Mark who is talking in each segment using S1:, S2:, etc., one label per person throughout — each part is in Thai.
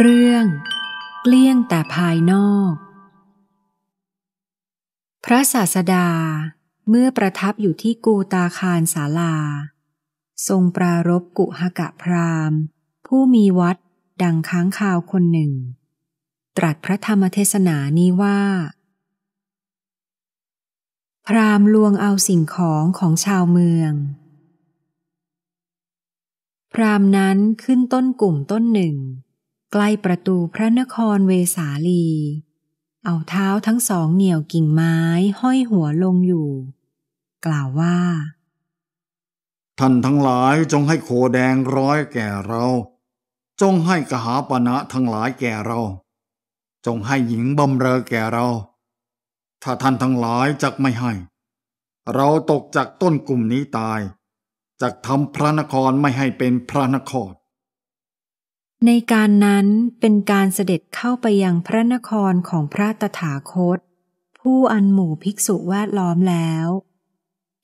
S1: เรื่องเกลี้ยงแต่ภายนอก พระศาสดาเมื่อประทับอยู่ที่กูตาคารศาลา ทรงปรารบกุหกะพรามผู้มีวัดดังค้างคาวคนหนึ่ง ตรัสพระธรรมเทศนานี้ว่า พรามลวงเอาสิ่งของของชาวเมือง พรามนั้นขึ้นต้นกลุ่มต้นหนึ่งใกล้ประตูพระนครเวสาลี เอาเท้าทั้งสองเหนี่ยวกิ่งไม้ห้อยหัวลงอยู่ กล่าวว่า
S2: ท่านทั้งหลายจงให้โคแดงร้อยแก่เรา จงให้กหาปณะทั้งหลายแก่เรา จงให้หญิงบำเรอแก่เรา ถ้าท่านทั้งหลายจักไม่ให้ เราตกจากต้นกลุ่มนี้ตายจักทำพระนครไม่ให้เป็นพระนคร
S1: ในการนั้นเป็นการเสด็จเข้าไปยังพระนครของพระตถาคต ผู้อันหมู่ภิกษุแวดล้อมแล้ว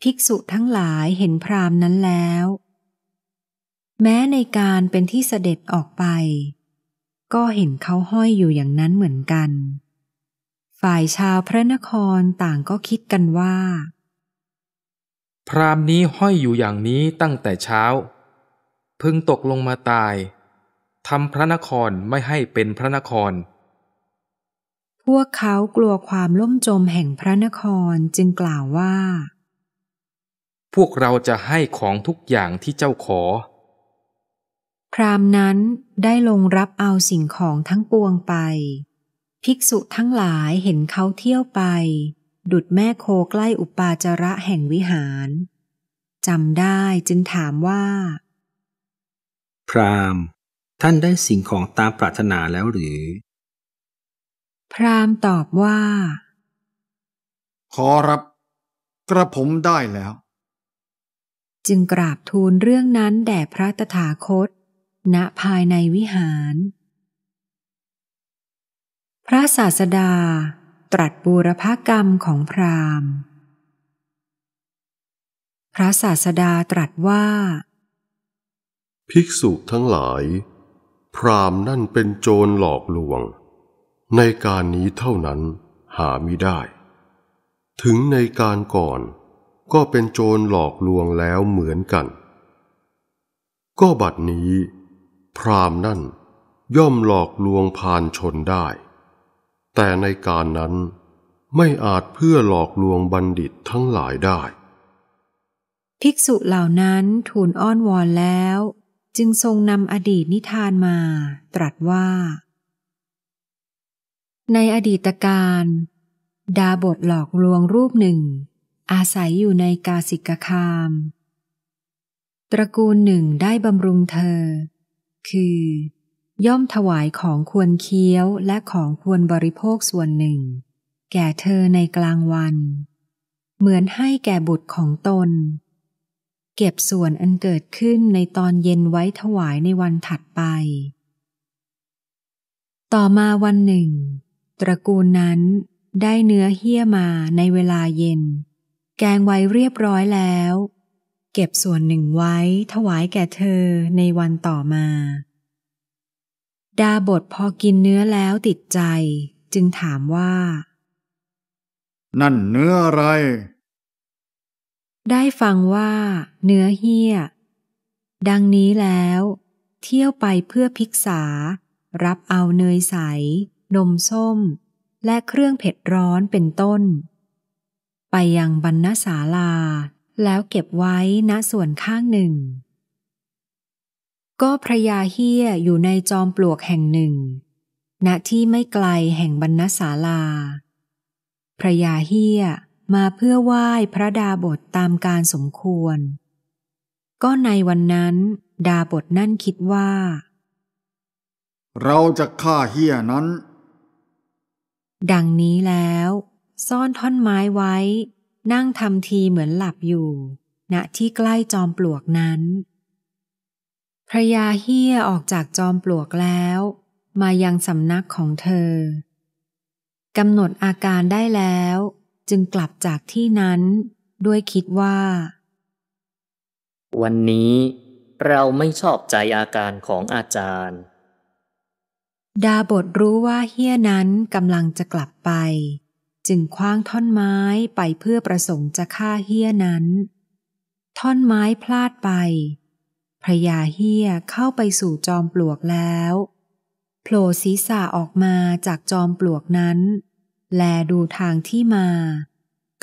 S1: ภิกษุทั้งหลายเห็นพรามนั้นแล้ว แม้ในการเป็นที่เสด็จออกไป ก็เห็นเขาห้อยอยู่อย่างนั้นเหมือนกัน ฝ่ายชาวพระนครต่างก็คิดกันว่า
S2: พรามนี้ห้อยอยู่อย่างนี้ตั้งแต่เช้า พึงตกลงมาตายทำพระนครไม่ให้เป็นพระนคร
S1: พวกเขากลัวความล่มจมแห่งพระนครจึงกล่าวว่า
S2: พวกเราจะให้ของทุกอย่างที่เจ้าขอ
S1: พรามนั้นได้ลงรับเอาสิ่งของทั้งปวงไป ภิกษุทั้งหลายเห็นเขาเที่ยวไป ดุดแม่โคใกล้อุปาจระแห่งวิหารจำได้จึงถามว่า
S2: พรามณท่านได้สิ่งของตามปรารถนาแล้วหรือ
S1: พราหม์ตอบว่า ขอรับกระผมได้แล้ว จึงกราบทูลเรื่องนั้นแด่พระตถาคต ณภายในวิหาร พระศาสดา ตรัสบูรพกรรมของพราหม์พระศาสดาตรัสว่า
S3: ภิกษุทั้งหลายพรามนั่นเป็นโจรหลอกลวงในการนี้เท่านั้นหาไม่ได้ ถึงในการก่อนก็เป็นโจรหลอกลวงแล้วเหมือนกัน ก็บัดนี้ พรามนั่นย่อมหลอกลวงพานชนได้ แต่ในการนั้นไม่อาจเพื่อหลอกลวงบัณฑิตทั้งหลายได้
S1: ภิกษุเหล่านั้นทูลอ้อนวอนแล้วจึงทรงนำอดีตนิทานมาตรัสว่า ในอดีตการ ดาบทหลอกลวงรูปหนึ่ง อาศัยอยู่ในกาสิกคาม ตระกูลหนึ่งได้บำรุงเธอ คือย่อมถวายของควรเคี้ยวและของควรบริโภคส่วนหนึ่ง แก่เธอในกลางวัน เหมือนให้แก่บุตรของตนเก็บส่วนอันเกิดขึ้นในตอนเย็นไว้ถวายในวันถัดไป ต่อมาวันหนึ่ง ตระกูลนั้นได้เนื้อเฮี้ยมาในเวลาเย็น แกงไว้เรียบร้อยแล้ว เก็บส่วนหนึ่งไว้ถวายแก่เธอในวันต่อมา ดาบทพอกินเนื้อแล้วติดใจจึงถามว่า
S2: นั่นเนื้ออะไร
S1: ได้ฟังว่า เนื้อเฮี้ยดังนี้แล้ว เที่ยวไปเพื่อพิกษารับเอาเนยใส นมส้ม และเครื่องเผ็ดร้อนเป็นต้น ไปยังบรรณศาลา แล้วเก็บไว้ณส่วนข้างหนึ่ง ก็พระยาเฮี้ยอยู่ในจอมปลวกแห่งหนึ่งณที่ไม่ไกลแห่งบรรณศาลา พระยาเฮี้ยมาเพื่อไหว้พระดาบทตามการสมควร ก็ในวันนั้น ดาบทนั่นคิดว่า
S2: เราจะฆ่าเฮียนั้น
S1: ดังนี้แล้ว ซ่อนท่อนไม้ไว้ นั่งทำทีเหมือนหลับอยู่ณที่ใกล้จอมปลวกนั้น พระยาเฮียออกจากจอมปลวกแล้ว มายังสำนักของเธอกำหนดอาการได้แล้วจึงกลับจากที่นั้น ด้วยคิดว่า วั
S4: นนี้เราไม่ชอบใจอาการของอาจารย์
S1: ดาบทรู้ว่าเฮี้ยนั้นกำลังจะกลับไป จึงคว้างท่อนไม้ไปเพื่อประสงค์จะฆ่าเฮี้ยนั้น ท่อนไม้พลาดไป พระยาเฮียเข้าไปสู่จอมปลวกแล้วโผล่ศีรษะออกมาจากจอมปลวกนั้นแลดูทางที่มา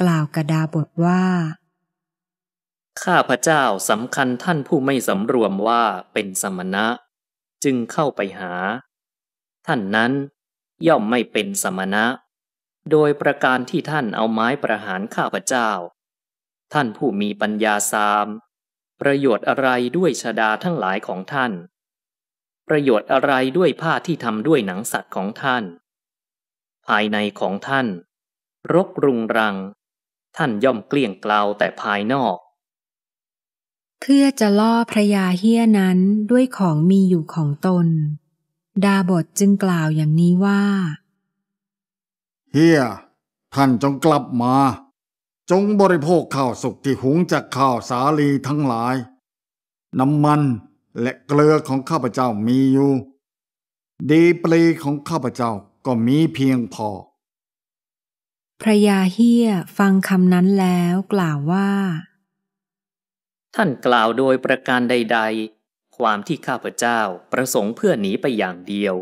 S1: กล่าวกระดาบทว่า
S4: ข้าพระเจ้าสำคัญท่านผู้ไม่สำรวมว่าเป็นสมณะ จึงเข้าไปหา ท่านนั้นย่อมไม่เป็นสมณะโดยประการที่ท่านเอาไม้ประหารข้าพระเจ้า ท่านผู้มีปัญญาสาม ประโยชน์อะไรด้วยชดาทั้งหลายของท่าน ประโยชน์อะไรด้วยผ้าที่ทำด้วยหนังสัตว์ของท่านภายในของท่าน รกรุงรัง ท่านย่อมเกลี้ยงกล่าวแต่ภายนอก
S1: เพื่อจะล่อพระยาเฮียนั้นด้วยของมีอยู่ของตนดาบทจึงกล่าวอย่างนี้ว่า
S2: เฮีย ท่านจงกลับมา จงบริโภคข้าวสุกที่หุงจากข้าวสาลีทั้งหลาย น้ำมันและเกลือของข้าพเจ้ามีอยู่ดีปลของข้าพเจ้าก็มีเพียงพอ
S1: พระยาเฮียฟังคำนั้นแล้วกล่าวว่า
S4: ท่านกล่าวโดยประการใดๆ ความที่ข้าพเจ้าประสงค์เพื่อหนีไปอย่างเดียว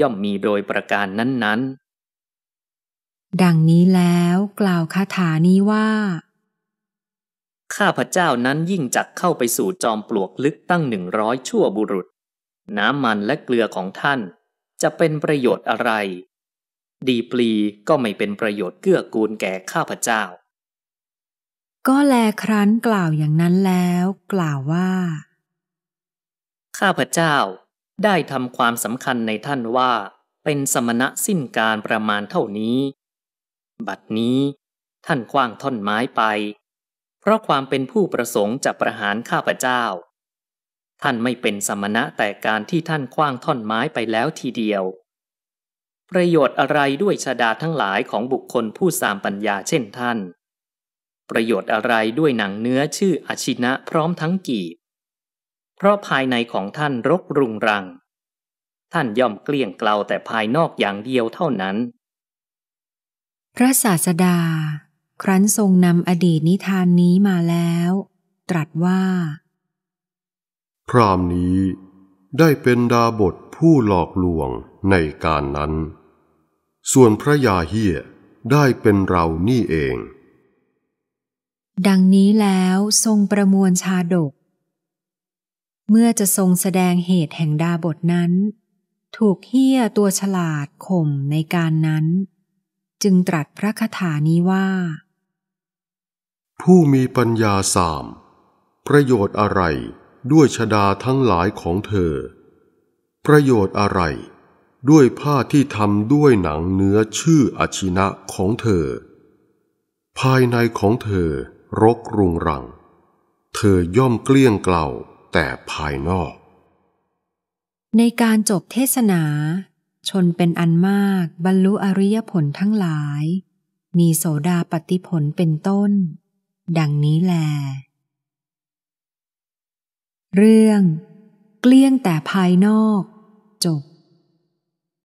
S4: ย่อมมีโดยประการนั้น
S1: ๆ ดังนี้แล้วกล่าวคาถานี้ว่า
S4: ข้าพเจ้านั้นยิ่งจักเข้าไปสู่จอมปลวกลึกตั้งหนึ่งร้อยชั่วบุรุษ น้ำมันและเกลือของท่านจะเป็นประโยชน์อะไร ดีปลีก็ไม่เป็นประโยชน์เกื้อกูลแก่ข้าพเจ้า
S1: ก็แลครั้นกล่าวอย่างนั้นแล้วกล่าวว่า
S4: ข้าพเจ้าได้ทำความสำคัญในท่านว่า เป็นสมณะสิ้นการประมาณเท่านี้ บัดนี้ ท่านคว้างท่อนไม้ไป เพราะความเป็นผู้ประสงค์จะประหารข้าพเจ้าท่านไม่เป็นสมณะแต่การที่ท่านคว้างท่อนไม้ไปแล้วทีเดียว ประโยชน์อะไรด้วยชาดาทั้งหลายของบุคคลผู้สามปัญญาเช่นท่าน ประโยชน์อะไรด้วยหนังเนื้อชื่ออชินะพร้อมทั้งกีบเพราะภายในของท่านรกรุงรัง ท่านย่อมเกลี้ยงเกลาแต่ภายนอกอย่างเดียวเท่านั้น
S1: พระศาสดา ครั้นทรงนำอดีตนิทานนี้มาแล้ว ตรัสว่า
S3: พรามนี้ได้เป็นดาบทผู้หลอกลวงในการนั้น ส่วนพระยาเฮียได้เป็นเรานี่เอง
S1: ดังนี้แล้วทรงประมวลชาดก เมื่อจะทรงแสดงเหตุแห่งดาบทนั้น ถูกเฮียตัวฉลาดข่มในการนั้น จึงตรัสพระคาถานี้ว่า
S3: ผู้มีปัญญาสาม ประโยชน์อะไรด้วยชดาทั้งหลายของเธอ ประโยชน์อะไร ด้วยผ้าที่ทำด้วยหนังเนื้อชื่ออชินะของเธอ ภายในของเธอ รกรุงรัง เธอย่อมเกลี้ยงเกล่าแต่ภายนอก
S1: ในการจบเทศนา ชนเป็นอันมากบรรลุอริยผลทั้งหลาย มีโสดาปฏิผลเป็นต้น ดังนี้แลเรื่อง เกลี้ยงแต่ภายนอกจบ